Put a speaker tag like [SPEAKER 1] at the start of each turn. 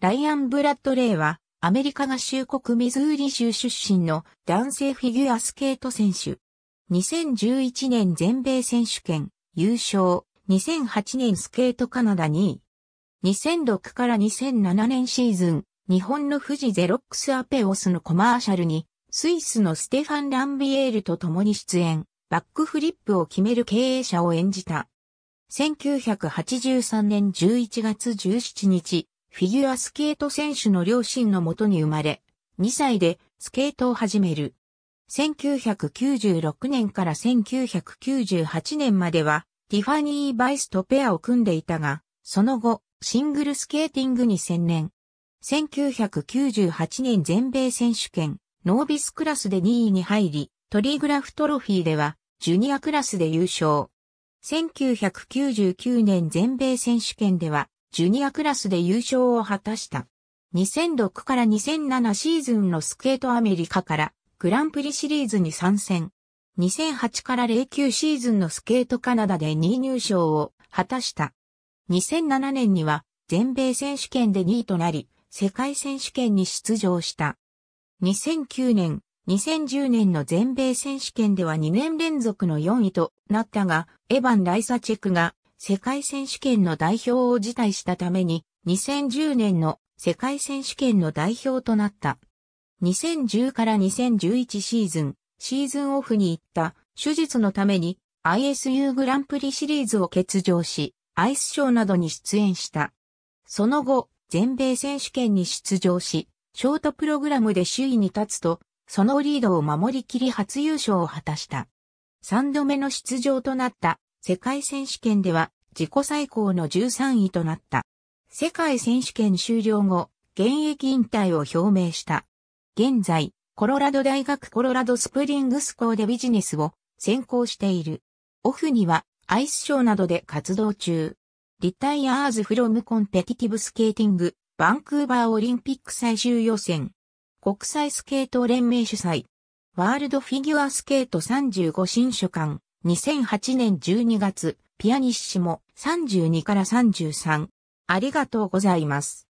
[SPEAKER 1] ライアン・ブラッドレイは、アメリカ合衆国ミズーリ州出身の男性フィギュアスケート選手。2011年全米選手権優勝、2008年スケートカナダ2位。2006から2007年シーズン、日本の富士ゼロックスアペオスのコマーシャルに、スイスのステファン・ランビエールと共に出演、バックフリップを決める経営者を演じた。1983年11月17日、フィギュアスケート選手の両親のもとに生まれ、2歳でスケートを始める。1996年から1998年までは、ティファニー・バイスとペアを組んでいたが、その後、シングルスケーティングに専念。1998年全米選手権、ノービスクラスで2位に入り、トリグラフトロフィーでは、ジュニアクラスで優勝。1999年全米選手権では、ジュニアクラスで優勝を果たした。2006から2007シーズンのスケートアメリカからグランプリシリーズに参戦。2008から09シーズンのスケートカナダで2位入賞を果たした。2007年には全米選手権で2位となり、世界選手権に出場した。2009年、2010年の全米選手権では2年連続の4位となったが、エヴァン・ライサチェクが世界選手権の代表を辞退したために、2010年の世界選手権の代表となった。2010から2011シーズン、シーズンオフに行った手術のために ISU グランプリシリーズを欠場し、アイスショーなどに出演した。その後、全米選手権に出場し、ショートプログラムで首位に立つと、そのリードを守りきり初優勝を果たした。3度目の出場となった世界選手権では自己最高の13位となった。世界選手権終了後、現役引退を表明した。現在、コロラド大学コロラドスプリングス校でビジネスを専攻している。オフにはアイスショーなどで活動中。リタイアーズフロムコンペティティブスケーティング、バンクーバーオリンピック最終予選。国際スケート連盟主催。ワールドフィギュアスケート35新書館。2008年12月、ピアニッシモ32から33。ありがとうございます。